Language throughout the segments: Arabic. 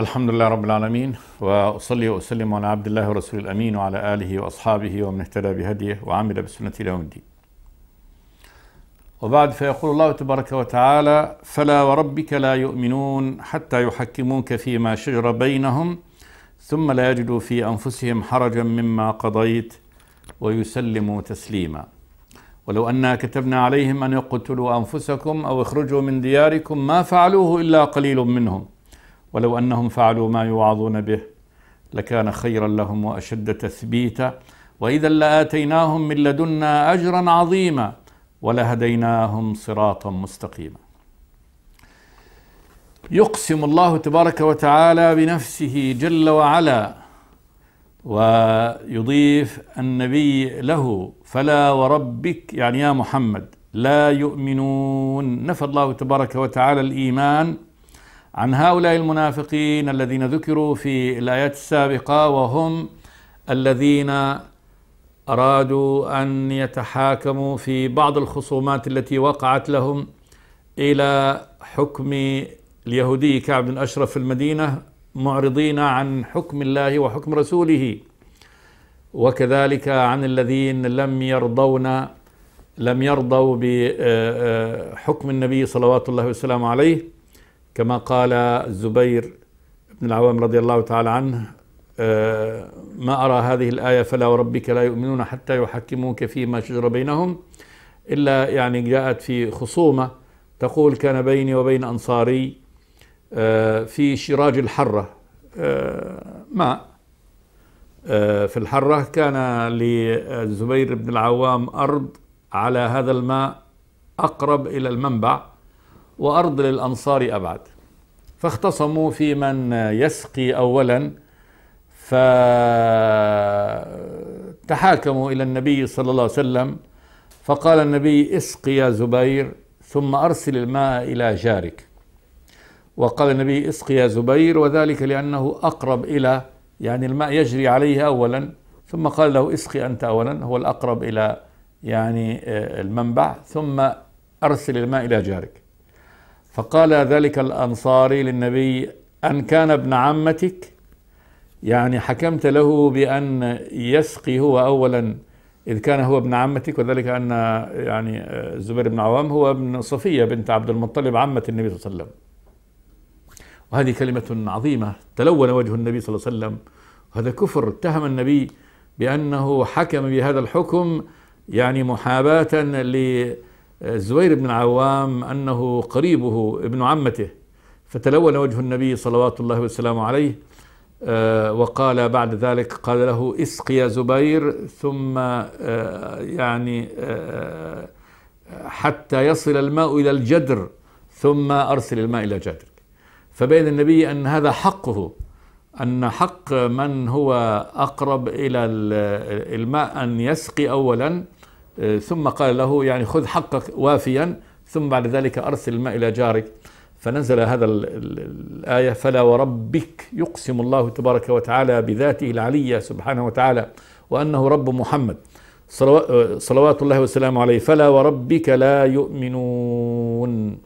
الحمد لله رب العالمين وأصلي وأسلم على عبد الله ورسول الأمين وعلى آله وأصحابه ومن اهتدى بهديه وعمل بسنة إلى يوم الدين وبعد فيقول الله تبارك وتعالى فلا وربك لا يؤمنون حتى يحكموك فيما شجر بينهم ثم لا يجدوا في أنفسهم حرجا مما قضيت ويسلموا تسليما ولو أنا كتبنا عليهم أن يقتلوا أنفسكم أو اخرجوا من دياركم ما فعلوه إلا قليل منهم ولو انهم فعلوا ما يوعظون به لكان خيرا لهم واشد تثبيتا واذا لاتيناهم من لدنا اجرا عظيما ولهديناهم صراطا مستقيما يقسم الله تبارك وتعالى بنفسه جل وعلا ويضيف النبي له فلا وربك يعني يا محمد لا يؤمنون نفى الله تبارك وتعالى الايمان عن هؤلاء المنافقين الذين ذكروا في الايات السابقه وهم الذين ارادوا ان يتحاكموا في بعض الخصومات التي وقعت لهم الى حكم اليهودي كعب بن اشرف في المدينه معرضين عن حكم الله وحكم رسوله وكذلك عن الذين لم يرضون لم يرضوا بحكم آه، آه، النبي صلوات الله وسلامه عليه كما قال الزبير بن العوام رضي الله تعالى عنه آه، ما أرى هذه الآية فلا وربك لا يؤمنون حتى يحكموك فيما شجر بينهم إلا يعني جاءت في خصومة تقول كان بيني وبين أنصاري آه، في شراج الحرة آه، ماء في الحرة كان للزبير بن العوام أرض على هذا الماء أقرب إلى المنبع وأرض للأنصار أبعد فاختصموا في من يسقي أولا فتحاكموا إلى النبي صلى الله عليه وسلم فقال النبي اسقي يا زبير ثم أرسل الماء إلى جارك وقال النبي اسقي يا زبير وذلك لأنه أقرب إلى يعني الماء يجري عليه أولا ثم قال له اسقي أنت أولا هو الأقرب إلى يعني آه، المنبع ثم أرسل الماء إلى جارك فقال ذلك الأنصاري للنبي أن كان ابن عمتك يعني حكمت له بأن يسقي هو أولا إذ كان هو ابن عمتك وذلك أن يعني الزبير آه، بن عوام هو ابن صفية بنت عبد المطلب عمة النبي صلى الله عليه وسلم وهذه كلمة عظيمة تلون وجه النبي صلى الله عليه وسلم وهذا كفر اتهم النبي بأنه حكم بهذا الحكم يعني محاباة ل الزبير بن العوام أنه قريبه ابن عمته فتلون وجه النبي صلوات الله وسلامه عليه آه، وقال بعد ذلك قال له اسقي يا زبير ثم آه، يعني آه، حتى يصل الماء إلى الجدر ثم أرسل الماء إلى جدرك فبين النبي أن هذا حقه أن حق من هو أقرب إلى الماء أن يسقي أولاً ثم قال له يعني خذ حقك وافيا ثم بعد ذلك أرسل الماء إلى جارك فنزل هذا الآية فلا وربك يقسم الله تبارك وتعالى بذاته العلية سبحانه وتعالى وأنه رب محمد صلوات الله وسلامه عليه فلا وربك لا يؤمنون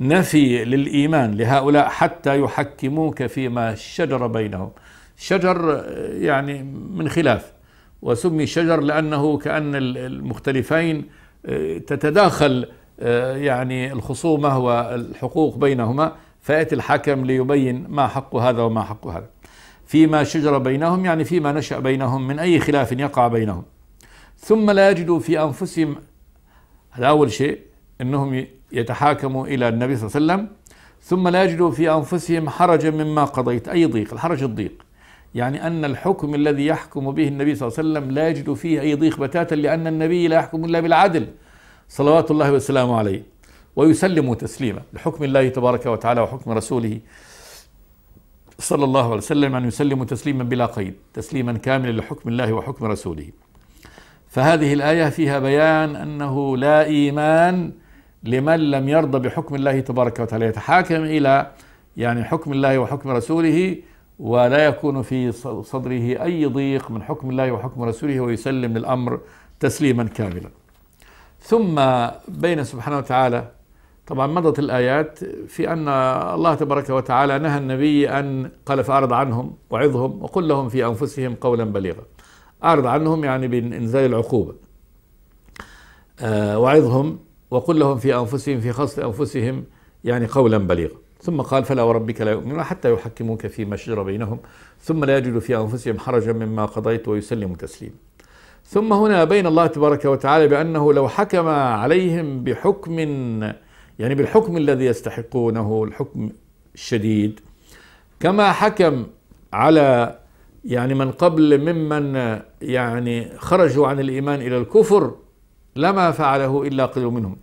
نفي للإيمان لهؤلاء حتى يحكموك فيما شجر بينهم شجر يعني من خلاف وسمي شجر لأنه كأن المختلفين آه، تتداخل آه، يعني الخصومة والحقوق بينهما فيأتي الحكم ليبين ما حق هذا وما حق هذا فيما شجر بينهم يعني فيما نشأ بينهم من أي خلاف يقع بينهم ثم لا يجدوا في أنفسهم هذا أول شيء أنهم يتحاكموا إلى النبي صلى الله عليه وسلم ثم لا يجدوا في أنفسهم حرجا مما قضيت أي ضيق الحرج الضيق يعني أن الحكم الذي يحكم به النبي صلى الله عليه وسلم لا يجد فيه أي ضيق بتاتا لأن النبي لا يحكم إلا بالعدل صلوات الله وسلامه عليه ويسلم تسليما لحكم الله تبارك وتعالى وحكم رسوله صلى الله عليه وسلم أن يسلم تسليما بلا قيد تسليما كاملا لحكم الله وحكم رسوله فهذه الآية فيها بيان أنه لا إيمان لمن لم يرضى بحكم الله تبارك وتعالى يتحاكم إلى يعني حكم الله وحكم رسوله ولا يكون في صدره أي ضيق من حكم الله وحكم رسوله ويسلم الأمر تسليما كاملا ثم بين سبحانه وتعالى طبعا مضت الآيات في أن الله تبارك وتعالى نهى النبي أن قال فأعرض عنهم وعظهم وقل لهم في أنفسهم قولا بليغا أعرض عنهم يعني بإنزال العقوبة آه، وعظهم وقل لهم في أنفسهم في خص أنفسهم يعني قولا بليغا ثم قال فلا وربك لا يؤمنون حتى يحكموك فيما شجر بينهم ثم لا يجدوا في أنفسهم حرجا مما قضيت ويسلموا تسليما ثم هنا بين الله تبارك وتعالى بأنه لو حكم عليهم بحكم يعني بالحكم الذي يستحقونه الحكم الشديد كما حكم على يعني من قبل ممن يعني خرجوا عن الإيمان إلى الكفر لما فعله إلا قليل منهم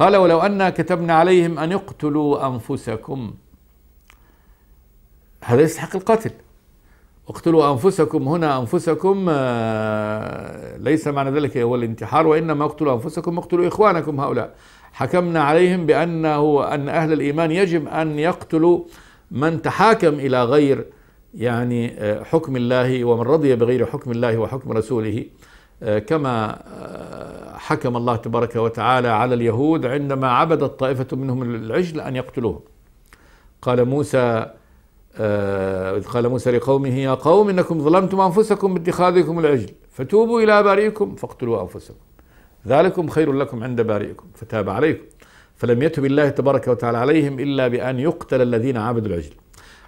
قال ولو أنا كتبنا عليهم أن اقتلوا أنفسكم هذا يستحق القتل اقتلوا أنفسكم هنا أنفسكم آه، ليس معنى ذلك هو الانتحار وإنما اقتلوا أنفسكم اقتلوا إخوانكم هؤلاء حكمنا عليهم بأنه أن أهل الإيمان يجب أن يقتلوا من تحاكم إلى غير يعني آه، حكم الله ومن رضي بغير حكم الله وحكم رسوله آه، كما حكم الله تبارك وتعالى على اليهود عندما عبدت طائفة منهم العجل أن يقتلوه قال موسى إذ آه، قال موسى لقومه يا قوم إنكم ظلمتم أنفسكم باتخاذكم العجل فتوبوا إلى بارئكم فاقتلوا أنفسكم ذلكم خير لكم عند بارئكم فتاب عليكم فلم يتب الله تبارك وتعالى عليهم إلا بأن يقتل الذين عبدوا العجل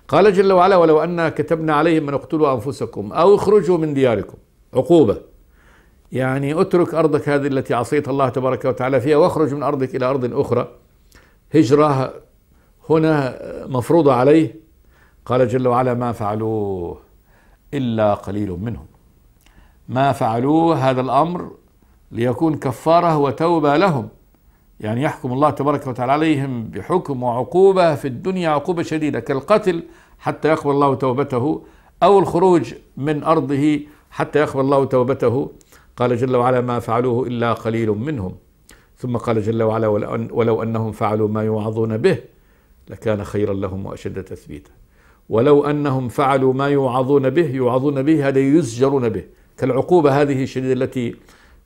قال جل وعلا ولو أن كتبنا عليهم أن اقتلوا أنفسكم أو اخرجوا من دياركم عقوبة يعني اترك أرضك هذه التي عصيت الله تبارك وتعالى فيها واخرج من أرضك إلى أرض أخرى هجرة هنا مفروضة عليه قال جل وعلا ما فعلوه إلا قليل منهم ما فعلوه هذا الأمر ليكون كفارة وتوبة لهم يعني يحكم الله تبارك وتعالى عليهم بحكم وعقوبة في الدنيا عقوبة شديدة كالقتل حتى يقبل الله توبته أو الخروج من أرضه حتى يقبل الله توبته قال جل وعلا ما فعلوه إلا قليل منهم ثم قال جل وعلا ولو أنهم فعلوا ما يوعظون به لكان خيرا لهم وأشد تثبيتا ولو أنهم فعلوا ما يوعظون به يوعظون به هذا يزجرون به كالعقوبة هذه الشديدة التي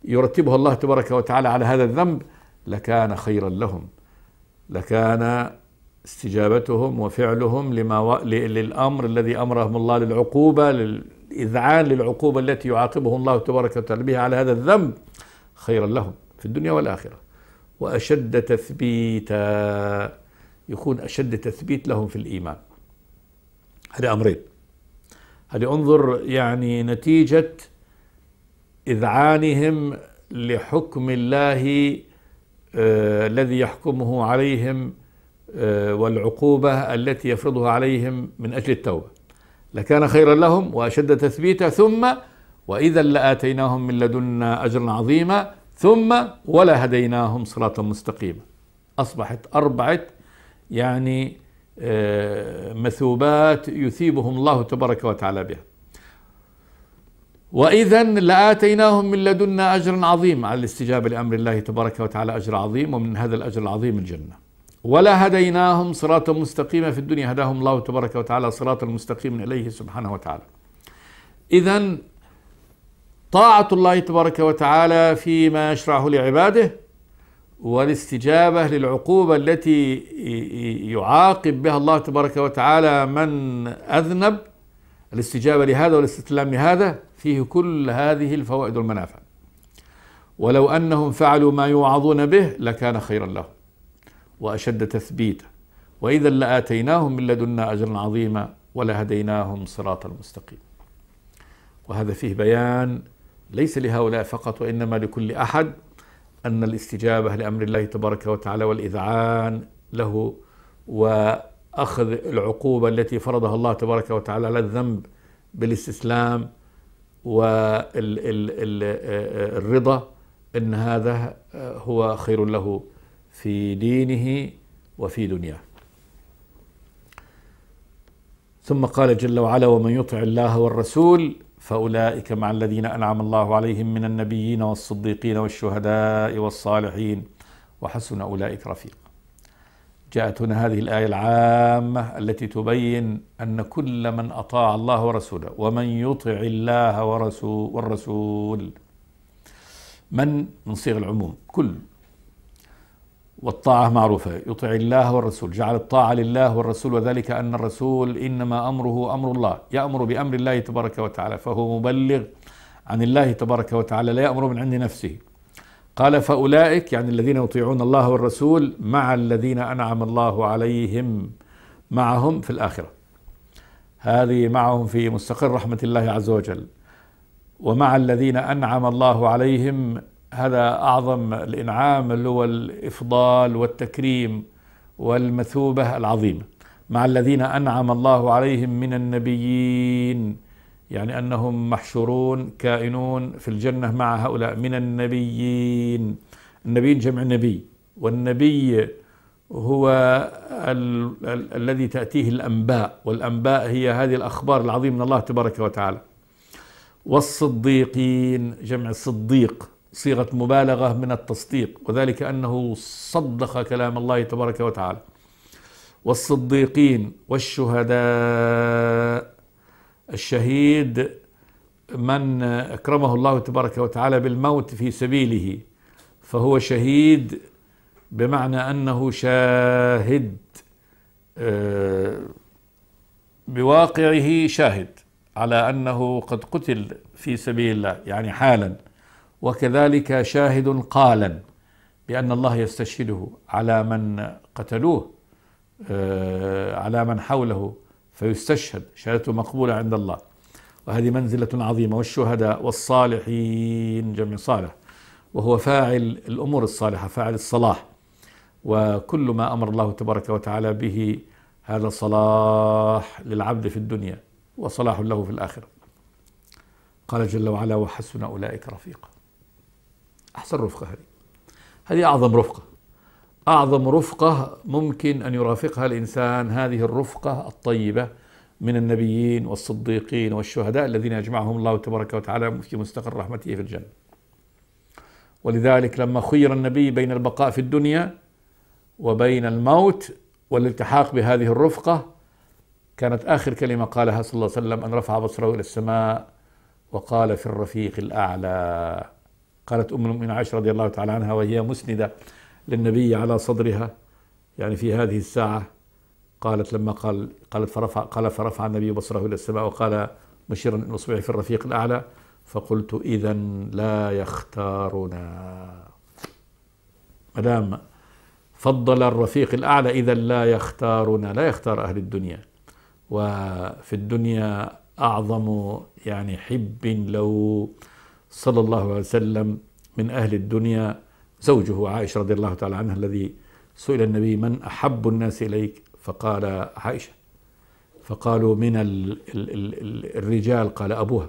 يرتبها الله تبارك وتعالى على هذا الذنب لكان خيرا لهم لكان استجابتهم وفعلهم لما و... للامر الذي امرهم الله للعقوبه للاذعان للعقوبه التي يعاقبه الله تبارك وتعالى بها على هذا الذنب خيرا لهم في الدنيا والاخره واشد تثبيتا يكون اشد تثبيت لهم في الايمان هذا امرين هذه انظر يعني نتيجه اذعانهم لحكم الله آه الذي يحكمه عليهم آه، والعقوبة التي يفرضها عليهم من أجل التوبة لكان خيرا لهم وأشد تثبيتا ثم وإذا لآتيناهم من لدنا أجرا عظيما ثم ولا هديناهم صراطا مستقيما أصبحت أربعة يعني آه، مثوبات يثيبهم الله تبارك وتعالى بها وإذا لآتيناهم من لدنا أجرا عظيما على الاستجابة لأمر الله تبارك وتعالى أجر عظيم ومن هذا الأجر العظيم الجنة ولا هديناهم صراطا مستقيما في الدنيا هداهم الله تبارك وتعالى صراطا مستقيما اليه سبحانه وتعالى. اذا طاعه الله تبارك وتعالى فيما يشرعه لعباده والاستجابه للعقوبه التي يعاقب بها الله تبارك وتعالى من اذنب الاستجابه لهذا والاستسلام لهذا فيه كل هذه الفوائد والمنافع. ولو انهم فعلوا ما يوعظون به لكان خيرا لهم. وأشد تثبيتا وإذا لآتيناهم من لدنا أجرا عظيما ولهديناهم صراطا مستقيما وهذا فيه بيان ليس لهؤلاء فقط وإنما لكل أحد أن الاستجابة لأمر الله تبارك وتعالى والإذعان له وأخذ العقوبة التي فرضها الله تبارك وتعالى على الذنب بالاستسلام والرضا ان هذا هو خير له في دينه وفي دنياه ثم قال جل وعلا ومن يطع الله والرسول فاولئك مع الذين انعم الله عليهم من النبيين والصديقين والشهداء والصالحين وحسن اولئك رفيق جاءت هنا هذه الايه العامه التي تبين ان كل من اطاع الله ورسوله ومن يطع الله ورسول والرسول من من صيغ العموم كل والطاعة معروفة يطع الله والرسول جعل الطاعة لله والرسول وذلك أن الرسول إنما أمره أمر الله يأمر بأمر الله تبارك وتعالى فهو مبلغ عن الله تبارك وتعالى لا يأمر من عند نفسه قال فأولئك يعني الذين يطيعون الله والرسول مع الذين أنعم الله عليهم معهم في الآخرة هذه معهم في مستقر رحمة الله عز وجل ومع الذين أنعم الله عليهم هذا أعظم الإنعام اللي هو الإفضال والتكريم والمثوبة العظيمة مع الذين أنعم الله عليهم من النبيين يعني أنهم محشورون كائنون في الجنة مع هؤلاء من النبيين النبيين جمع نبي والنبي هو ال ال الذي تأتيه الأنباء والأنباء هي هذه الأخبار العظيمة من الله تبارك وتعالى والصديقين جمع صديق صيغه مبالغه من التصديق وذلك انه صدق كلام الله تبارك وتعالى والصديقين والشهداء الشهيد من اكرمه الله تبارك وتعالى بالموت في سبيله فهو شهيد بمعنى انه شاهد آه، بواقعه شاهد على انه قد قتل في سبيل الله يعني حالا وكذلك شاهد قالا بأن الله يستشهده على من قتلوه آه، على من حوله فيستشهد شهادته مقبولة عند الله وهذه منزلة عظيمة والشهداء والصالحين جمع صالح وهو فاعل الأمور الصالحة فاعل الصلاح وكل ما أمر الله تبارك وتعالى به هذا صلاح للعبد في الدنيا وصلاح له في الآخرة قال جل وعلا وحسن أولئك رفيقاً أحسن رفقة هذه هذه أعظم رفقة أعظم رفقة ممكن أن يرافقها الإنسان هذه الرفقة الطيبة من النبيين والصديقين والشهداء الذين يجمعهم الله تبارك وتعالى في مستقر رحمته في الجنة ولذلك لما خير النبي بين البقاء في الدنيا وبين الموت والالتحاق بهذه الرفقة كانت آخر كلمة قالها صلى الله عليه وسلم أن رفع بصره إلى السماء وقال في الرفيق الأعلى قالت أم المؤمنين عائشة رضي الله تعالى عنها وهي مسندة للنبي على صدرها يعني في هذه الساعة قالت لما قال قالت فرفع قال فرفع النبي بصره إلى السماء وقال مشيرا بإصبعه في الرفيق الأعلى فقلت إذا لا يختارنا ما دام فضل الرفيق الأعلى إذا لا يختارنا لا يختار أهل الدنيا وفي الدنيا أعظم يعني حب لو صلى الله عليه وسلم من أهل الدنيا زوجه عائشة رضي الله تعالى عنها الذي سئل النبي من أحب الناس إليك فقال عائشة فقالوا من الرجال قال أبوها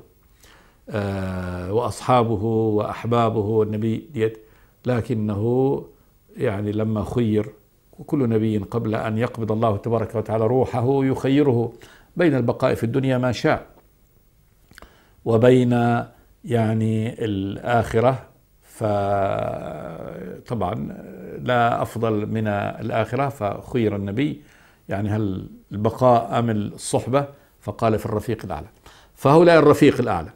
آه وأصحابه وأحبابه والنبي ديت لكنه يعني لما خير وكل نبي قبل أن يقبض الله تبارك وتعالى روحه يخيره بين البقاء في الدنيا ما شاء وبين يعني الآخرة فطبعا لا أفضل من الآخرة فخير النبي يعني هل البقاء أم الصحبة فقال في الرفيق الأعلى فهؤلاء الرفيق الأعلى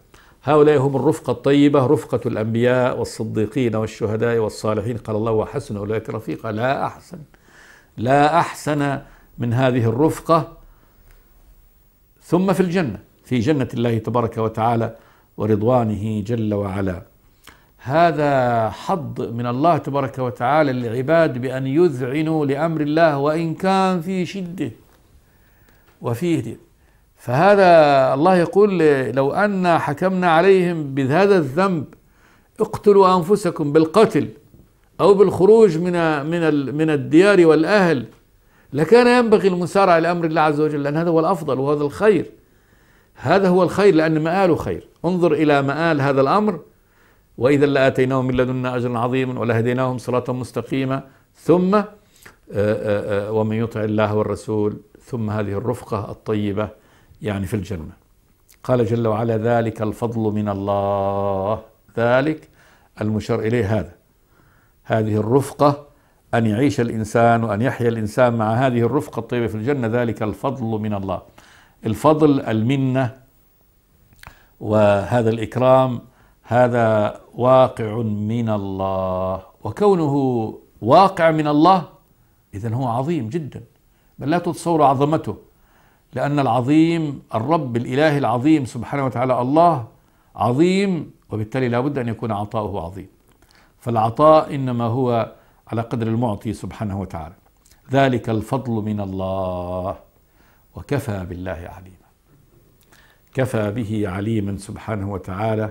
هؤلاء هم الرفقة الطيبة رفقة الأنبياء والصديقين والشهداء والصالحين قال الله وحسن أولئك رفيقا لا أحسن لا أحسن من هذه الرفقة ثم في الجنة في جنة الله تبارك وتعالى ورضوانه جل وعلا هذا حظ من الله تبارك وتعالى للعباد بأن يذعنوا لأمر الله وإن كان في شدة وفيه فهذا الله يقول لو أن حكمنا عليهم بهذا الذنب اقتلوا أنفسكم بالقتل أو بالخروج من من من الديار والأهل لكان ينبغي المسارعة لأمر الله عز وجل لأن هذا هو الأفضل وهذا الخير هذا هو الخير لأن مآله خير انظر إلى مآل هذا الأمر وإذا لآتيناهم من لدنا أجرا عظيما ولهديناهم صراطا مستقيما ثم آه، آه، آه، ومن يطع الله والرسول ثم هذه الرفقة الطيبة يعني في الجنة قال جل وعلا ذلك الفضل من الله ذلك المشر إليه هذا هذه الرفقة أن يعيش الإنسان وأن يحيا الإنسان مع هذه الرفقة الطيبة في الجنة ذلك الفضل من الله الفضل المنه وهذا الاكرام هذا واقع من الله وكونه واقع من الله اذا هو عظيم جدا بل لا تتصور عظمته لان العظيم الرب الاله العظيم سبحانه وتعالى الله عظيم وبالتالي لا بد ان يكون عطاؤه عظيم فالعطاء انما هو على قدر المعطي سبحانه وتعالى ذلك الفضل من الله وكفى بالله عليما كفى به عليما سبحانه وتعالى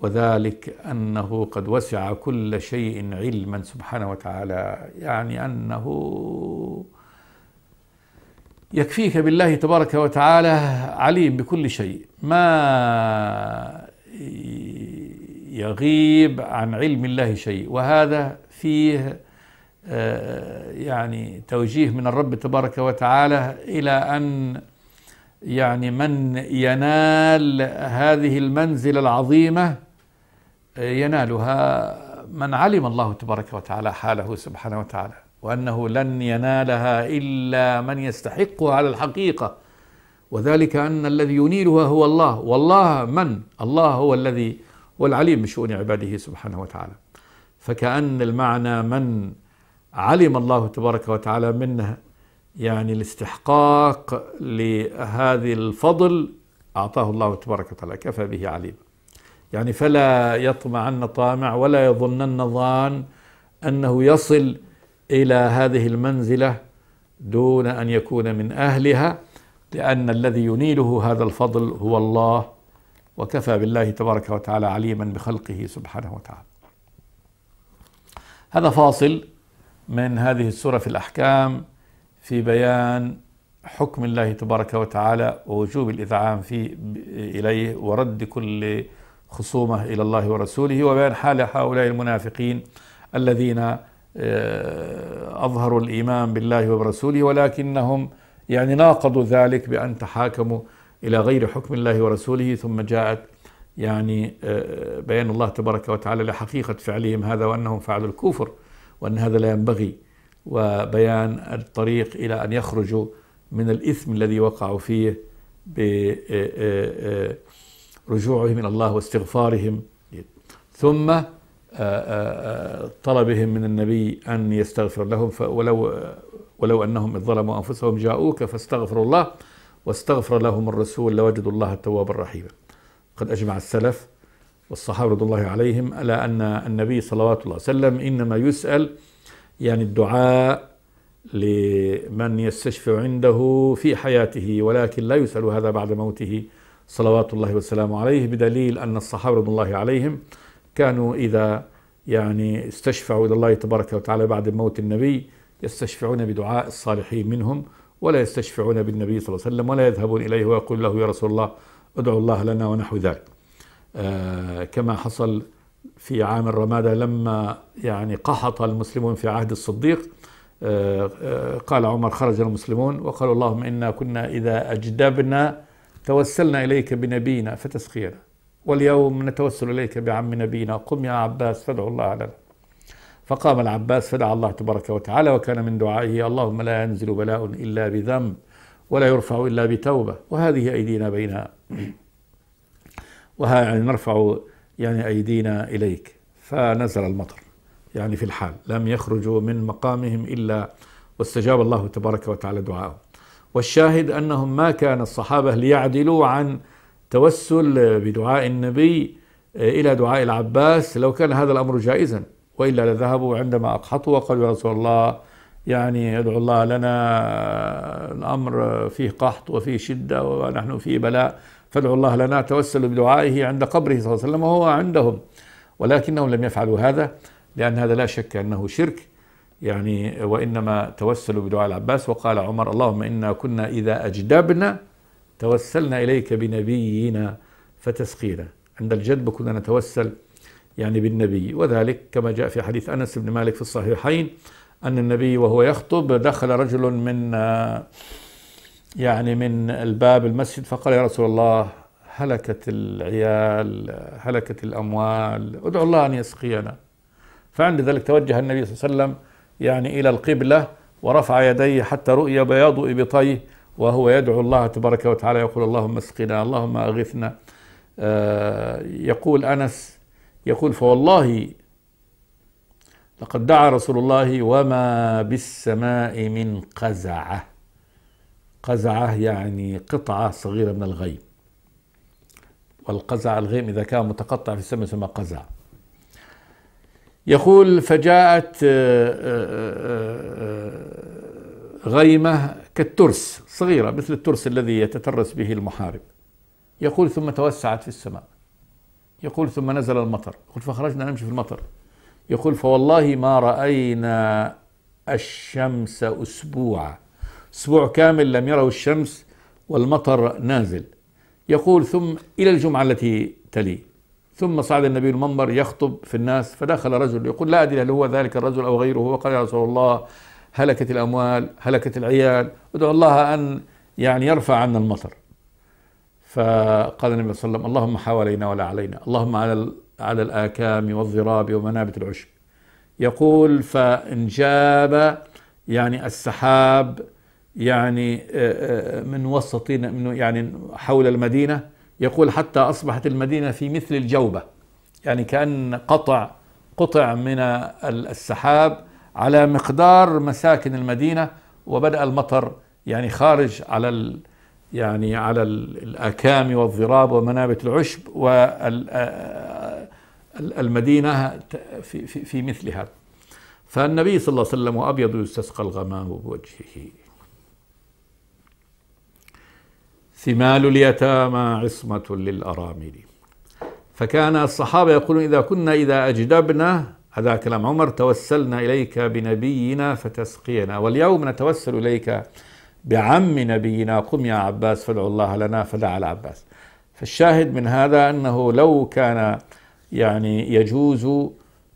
وذلك أنه قد وسع كل شيء علما سبحانه وتعالى يعني أنه يكفيك بالله تبارك وتعالى عليم بكل شيء ما يغيب عن علم الله شيء وهذا فيه آه، يعني توجيه من الرب تبارك وتعالى إلى أن يعني من ينال هذه المنزلة العظيمة آه، ينالها من علم الله تبارك وتعالى حاله سبحانه وتعالى وأنه لن ينالها إلا من يستحقها على الحقيقة وذلك أن الذي ينيلها هو الله والله من الله هو الذي هو العليم بشؤون عباده سبحانه وتعالى فكأن المعنى من علم الله تبارك وتعالى منها يعني الاستحقاق لهذه الفضل أعطاه الله تبارك وتعالى كفى به عليما يعني فلا يطمعن طامع ولا يظنن ظان أنه يصل إلى هذه المنزلة دون أن يكون من أهلها لأن الذي ينيله هذا الفضل هو الله وكفى بالله تبارك وتعالى عليما بخلقه سبحانه وتعالى هذا فاصل من هذه السورة في الأحكام في بيان حكم الله تبارك وتعالى ووجوب الإذعان في إليه ورد كل خصومة إلى الله ورسوله وبيان حال هؤلاء المنافقين الذين آه، أظهروا الإيمان بالله وبرسوله ولكنهم يعني ناقضوا ذلك بأن تحاكموا إلى غير حكم الله ورسوله ثم جاءت يعني آه، بيان الله تبارك وتعالى لحقيقة فعلهم هذا وأنهم فعلوا الكفر وأن هذا لا ينبغي وبيان الطريق إلى أن يخرجوا من الإثم الذي وقعوا فيه برجوعهم آه، آه، آه، إلى الله واستغفارهم ثم طلبهم من النبي أن يستغفر لهم ولو ولو أنهم ظلموا أنفسهم جاءوك فاستغفروا الله واستغفر لهم الرسول لوجدوا الله التواب الرحيم قد أجمع السلف والصحابة رضي الله عليهم ألا أن النبي صلوات الله وسلم إنما يسأل يعني الدعاء لمن يستشفع عنده في حياته ولكن لا يسأل هذا بعد موته صلوات الله والسلام عليه بدليل أن الصحابة رضي الله عليهم كانوا إذا يعني استشفعوا إلى الله تبارك وتعالى بعد موت النبي يستشفعون بدعاء الصالحين منهم ولا يستشفعون بالنبي صلى الله عليه وسلم ولا يذهبون إليه ويقول له يا رسول الله ادعو الله لنا ونحو ذلك آه، كما حصل في عام الرمادة لما يعني قحط المسلمون في عهد الصديق آه، آه، قال عمر خرج المسلمون وقالوا اللهم إنا كنا إذا أجدبنا توسلنا إليك بنبينا فتسقينا واليوم نتوسل إليك بعم نبينا قم يا عباس فادعوا الله لنا فقام العباس فدعا الله تبارك وتعالى وكان من دعائه اللهم لا ينزل بلاء إلا بذنب ولا يرفع إلا بتوبة وهذه أيدينا بينها وها يعني نرفع يعني أيدينا إليك فنزل المطر يعني في الحال لم يخرجوا من مقامهم إلا واستجاب الله تبارك وتعالى دعاءهم والشاهد أنهم ما كان الصحابة ليعدلوا عن توسل بدعاء النبي إلى دعاء العباس لو كان هذا الأمر جائزا وإلا لذهبوا عندما أقحطوا وقالوا يا رسول الله يعني يدعو الله لنا الأمر فيه قحط وفيه شدة ونحن فيه بلاء فادعوا الله لنا توسلوا بدعائه عند قبره صلى الله عليه وسلم وهو عندهم ولكنهم لم يفعلوا هذا لأن هذا لا شك أنه شرك يعني وإنما توسلوا بدعاء العباس وقال عمر اللهم إنا كنا إذا أجدبنا توسلنا إليك بنبينا فتسقينا عند الجدب كنا نتوسل يعني بالنبي وذلك كما جاء في حديث أنس بن مالك في الصحيحين أن النبي وهو يخطب دخل رجل من يعني من الباب المسجد فقال يا رسول الله هلكت العيال هلكت الأموال ادعو الله أن يسقينا فعند ذلك توجه النبي صلى الله عليه وسلم يعني إلى القبلة ورفع يديه حتى رؤي بياض إبطيه وهو يدعو الله تبارك وتعالى يقول اللهم اسقنا اللهم أغثنا آه، يقول أنس يقول فوالله لقد دعا رسول الله وما بالسماء من قزعه قزعة يعني قطعة صغيرة من الغيم والقزع الغيم إذا كان متقطع في السماء يسمى قزع يقول فجاءت آه، آه، آه، غيمة كالترس صغيرة مثل الترس الذي يتترس به المحارب يقول ثم توسعت في السماء يقول ثم نزل المطر يقول فخرجنا نمشي في المطر يقول فوالله ما رأينا الشمس أسبوعا أسبوع كامل لم يروا الشمس والمطر نازل يقول ثم إلى الجمعة التي تلي ثم صعد النبي المنبر يخطب في الناس فدخل رجل يقول لا أدري هل هو ذلك الرجل أو غيره وقال يا رسول الله هلكت الأموال هلكت العيال ادعو الله أن يعني يرفع عنا المطر فقال النبي صلى الله عليه وسلم اللهم حوالينا ولا علينا اللهم على على الآكام والضراب ومنابت العشب يقول فانجاب يعني السحاب يعني آه، آه، من وسطين من يعني حول المدينة يقول حتى أصبحت المدينة في مثل الجوبة يعني كأن قطع قطع من السحاب على مقدار مساكن المدينة وبدأ المطر يعني خارج على ال يعني على الآكام والضراب ومنابت العشب والمدينة آه، في, في, في مثل هذا فالنبي صلى الله عليه وسلم أبيض يستسقى الغمام بوجهه ثمال اليتامى عصمة للأرامل فكان الصحابة يقولون إذا كنا إذا أجدبنا هذا كلام عمر توسلنا إليك بنبينا فتسقينا واليوم نتوسل إليك بعم نبينا قم يا عباس فادعو الله لنا فدعا العباس فالشاهد من هذا أنه لو كان يعني يجوز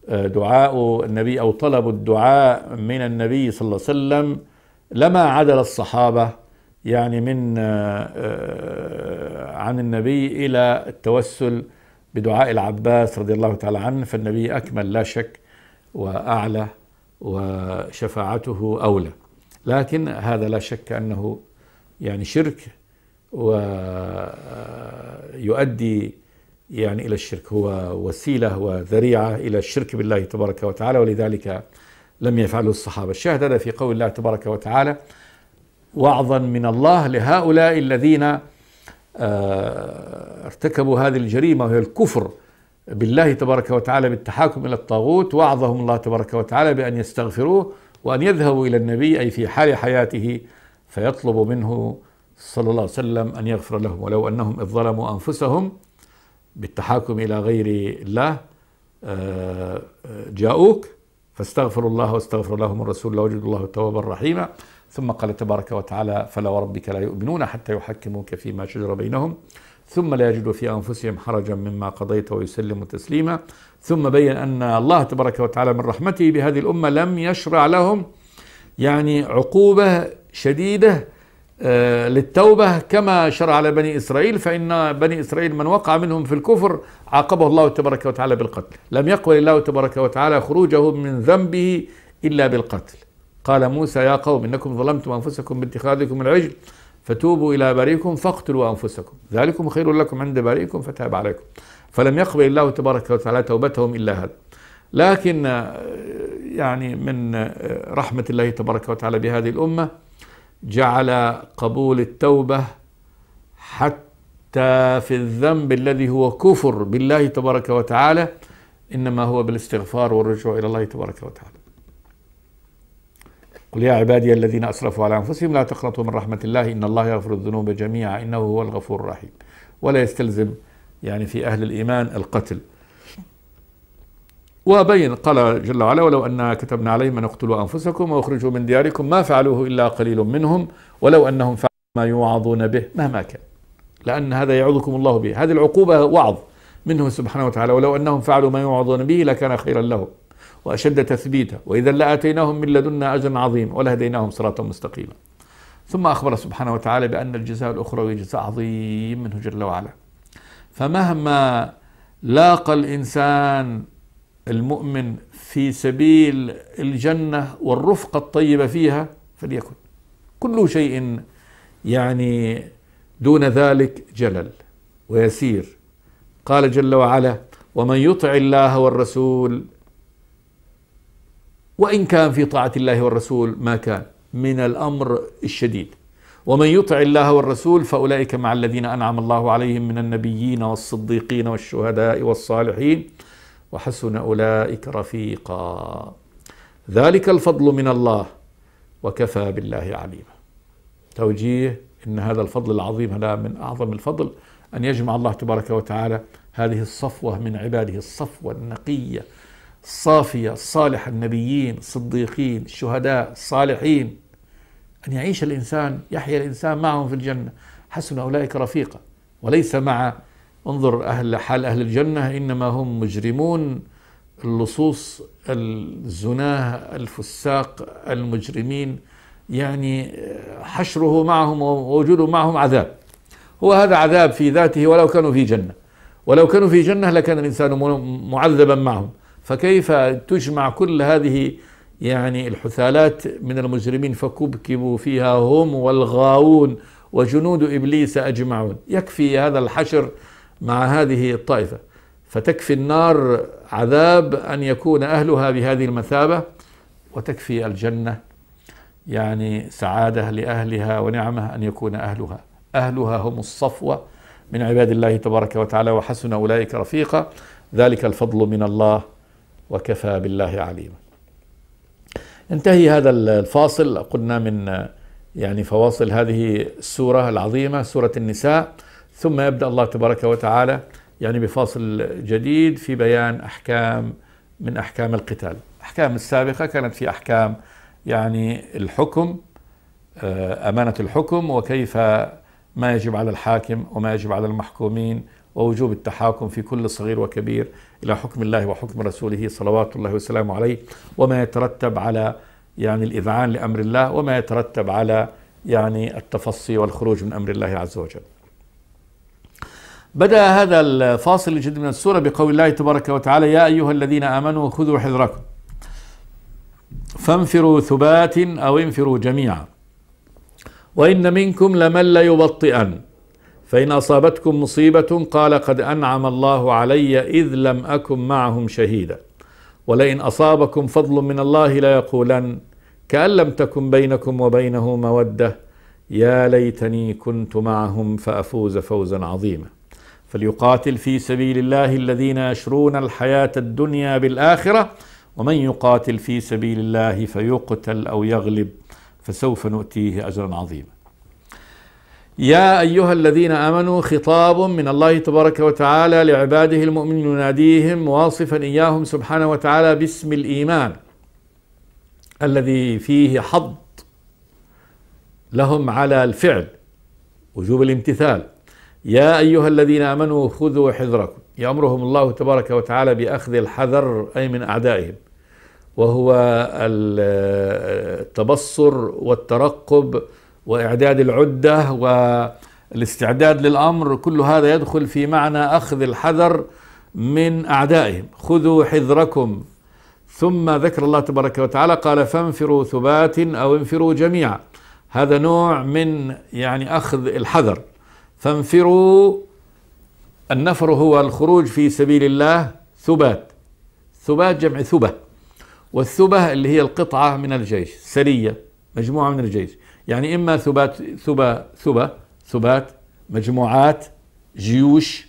آه، دعاء النبي أو طلب الدعاء من النبي صلى الله عليه وسلم لما عدل الصحابة يعني من آه، آه، عن النبي إلى التوسل بدعاء العباس رضي الله تعالى عنه فالنبي أكمل لا شك وأعلى وشفاعته أولى لكن هذا لا شك أنه يعني شرك ويؤدي يعني إلى الشرك هو وسيلة وذريعة إلى الشرك بالله تبارك وتعالى ولذلك لم يفعله الصحابة الشاهد هذا في قول الله تبارك وتعالى وعظا من الله لهؤلاء الذين آه، ارتكبوا هذه الجريمة وهي الكفر بالله تبارك وتعالى بالتحاكم إلى الطاغوت وعظهم الله تبارك وتعالى بأن يستغفروه وأن يذهبوا إلى النبي أي في حال حياته فيطلب منه صلى الله عليه وسلم أن يغفر لهم ولو أنهم إذ ظلموا أنفسهم بالتحاكم إلى غير الله آه، آه، جاءوك فاستغفروا الله واستغفر لهم الرسول لوجدوا الله التواب الرحيم ثم قال تبارك وتعالى فلا وربك لا يؤمنون حتى يحكموك فيما شجر بينهم ثم لا يجدوا في انفسهم حرجا مما قضيت ويسلموا تسليما ثم بين ان الله تبارك وتعالى من رحمته بهذه الامه لم يشرع لهم يعني عقوبه شديده آه، للتوبه كما شرع على بني اسرائيل فان بني اسرائيل من وقع منهم في الكفر عاقبه الله تبارك وتعالى بالقتل لم يقبل الله تبارك وتعالى خروجه من ذنبه الا بالقتل قال موسى يا قوم إنكم ظلمتم أنفسكم باتخاذكم العجل فتوبوا إلى بريكم فاقتلوا أنفسكم ذلكم خير لكم عند بريكم فتاب عليكم فلم يقبل الله تبارك وتعالى توبتهم إلا هذا لكن آه، يعني من آه، رحمة الله تبارك وتعالى بهذه الأمة جعل قبول التوبة حتى في الذنب الذي هو كفر بالله تبارك وتعالى إنما هو بالاستغفار والرجوع إلى الله تبارك وتعالى قل يا عبادي الذين أسرفوا على أنفسهم لا تقنطوا من رحمة الله إن الله يغفر الذنوب جميعا إنه هو الغفور الرحيم ولا يستلزم يعني في أهل الإيمان القتل وبين قال جل وعلا ولو أن كتبنا عليهم أن اقتلوا أنفسكم وأخرجوا من دياركم ما فعلوه إلا قليل منهم ولو أنهم فعلوا ما يوعظون به مهما كان لأن هذا يعظكم الله به هذه العقوبة وعظ منه سبحانه وتعالى ولو أنهم فعلوا ما يوعظون به لكان خيرا لهم وأشد تثبيتا وإذا لآتيناهم من لدنا أجرا عظيما ولهديناهم صراطا مستقيما ثم أخبر سبحانه وتعالى بأن الجزاء الأخروي جزاء عظيم منه جل وعلا فمهما لاقى الإنسان المؤمن في سبيل الجنة والرفقة الطيبة فيها فليكن كل شيء يعني دون ذلك جلل ويسير قال جل وعلا ومن يطع الله والرسول وإن كان في طاعة الله والرسول ما كان من الأمر الشديد ومن يطع الله والرسول فأولئك مع الذين أنعم الله عليهم من النبيين والصديقين والشهداء والصالحين وحسن أولئك رفيقا ذلك الفضل من الله وكفى بالله عليما توجيه ان هذا الفضل العظيم هذا من اعظم الفضل ان يجمع الله تبارك وتعالى هذه الصفوه من عباده الصفوه النقيه الصافية الصالحة النبيين الصديقين الشهداء الصالحين أن يعيش الإنسان يحيا الإنسان معهم في الجنة حسن أولئك رفيقة وليس مع انظر أهل حال أهل الجنة إنما هم مجرمون اللصوص الزناه الفساق المجرمين يعني حشره معهم ووجوده معهم عذاب هو هذا عذاب في ذاته ولو كانوا في جنة ولو كانوا في جنة لكان الإنسان معذبا معهم فكيف تجمع كل هذه يعني الحثالات من المجرمين فكبكبوا فيها هم والغاوون وجنود ابليس اجمعون يكفي هذا الحشر مع هذه الطائفه فتكفي النار عذاب ان يكون اهلها بهذه المثابه وتكفي الجنه يعني سعاده لاهلها ونعمه ان يكون اهلها اهلها هم الصفوه من عباد الله تبارك وتعالى وحسن اولئك رفيقا ذلك الفضل من الله وكفى بالله عليما ينتهي هذا الفاصل قلنا من يعني فواصل هذه السورة العظيمة سورة النساء ثم يبدأ الله تبارك وتعالى يعني بفاصل جديد في بيان أحكام من أحكام القتال أحكام السابقة كانت في أحكام يعني الحكم آه، أمانة الحكم وكيف ما يجب على الحاكم وما يجب على المحكومين ووجوب التحاكم في كل صغير وكبير إلى حكم الله وحكم رسوله صلوات الله وسلامه عليه وما يترتب على يعني الإذعان لأمر الله وما يترتب على يعني التفصي والخروج من أمر الله عز وجل بدأ هذا الفاصل الجديد من السورة بقول الله تبارك وتعالى يا أيها الذين آمنوا خذوا حذركم فانفروا ثبات أو انفروا جميعا وإن منكم لمن ليبطئن فإن أصابتكم مصيبة قال قد أنعم الله علي إذ لم أكن معهم شهيدا ولئن أصابكم فضل من الله ليقولن كأن لم تكن بينكم وبينه مودة يا ليتني كنت معهم فأفوز فوزا عظيما فليقاتل في سبيل الله الذين يشرون الحياة الدنيا بالآخرة ومن يقاتل في سبيل الله فيقتل أو يغلب فسوف نؤتيه أجرا عظيما يا أيها الذين آمنوا خطاب من الله تبارك وتعالى لعباده المؤمنين يناديهم واصفا إياهم سبحانه وتعالى باسم الإيمان الذي فيه حظ لهم على الفعل وجوب الامتثال يا أيها الذين آمنوا خذوا حذركم يأمرهم الله تبارك وتعالى بأخذ الحذر أي من أعدائهم وهو التبصر والترقب وإعداد العدة والاستعداد للأمر كل هذا يدخل في معنى أخذ الحذر من أعدائهم خذوا حذركم ثم ذكر الله تبارك وتعالى قال فانفروا ثبات أو انفروا جميعا هذا نوع من يعني أخذ الحذر فانفروا النفر هو الخروج في سبيل الله ثبات ثبات جمع ثبة والثبة اللي هي القطعة من الجيش سرية مجموعة من الجيش يعني إما ثبات ثبا ثبا ثبات مجموعات جيوش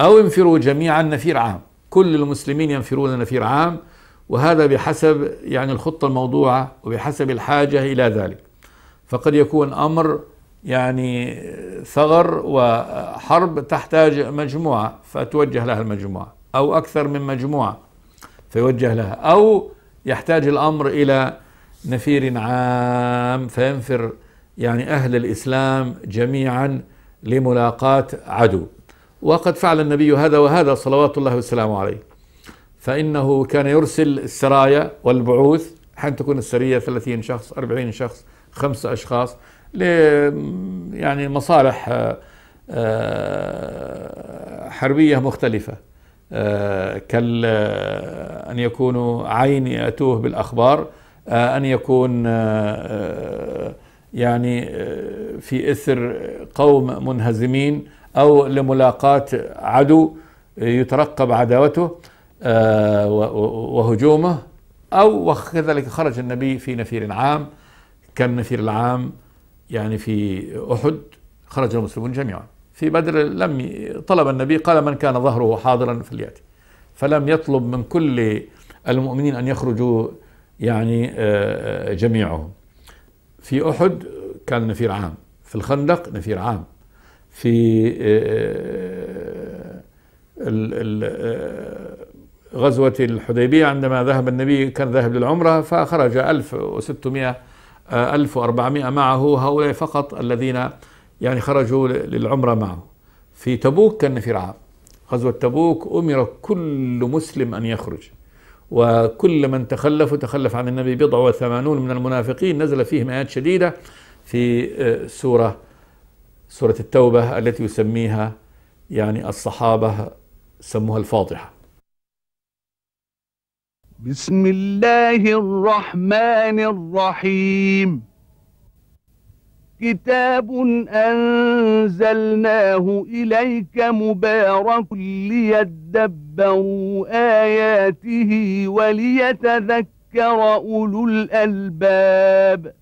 أو انفروا جميعا نفير عام كل المسلمين ينفرون نفير عام وهذا بحسب يعني الخطة الموضوعة وبحسب الحاجة إلى ذلك فقد يكون أمر يعني ثغر وحرب تحتاج مجموعة فتوجه لها المجموعة أو أكثر من مجموعة فيوجه لها أو يحتاج الأمر إلى نفير عام فينفر يعني أهل الإسلام جميعا لملاقاة عدو وقد فعل النبي هذا وهذا صلوات الله وسلامه عليه فإنه كان يرسل السرايا والبعوث حين تكون السرية 30 شخص 40 شخص خمسة أشخاص ل يعني مصالح آه، آه، حربية مختلفة آه، كال أن يكونوا عين يأتوه بالأخبار آه، أن يكون آه، آه، يعني في إثر قوم منهزمين أو لملاقاة عدو يترقب عداوته وهجومه أو وكذلك خرج النبي في نفير عام كان النفير العام يعني في أحد خرج المسلمون جميعا في بدر لم طلب النبي قال من كان ظهره حاضرا فليأتي فلم يطلب من كل المؤمنين أن يخرجوا يعني آه، آه، جميعهم في أحد كان نفير عام في الخندق نفير عام في آه، غزوة الحديبية عندما ذهب النبي كان ذاهب للعمرة فخرج 1600 1400 معه هؤلاء فقط الذين يعني خرجوا للعمرة معه في تبوك كان نفير عام غزوة تبوك أمر كل مسلم أن يخرج وكل من تخلفوا تخلف عن النبي بضع وثمانون من المنافقين نزل فيهم آيات شديدة في آه، سورة سورة التوبة التي يسميها يعني الصحابة سموها الفاضحة بسم الله الرحمن الرحيم كتاب أنزلناه إليك مبارك ليدبروا آياته وليتذكر أولو الألباب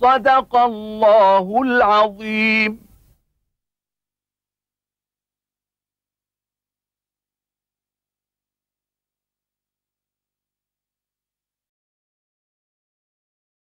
صدق الله العظيم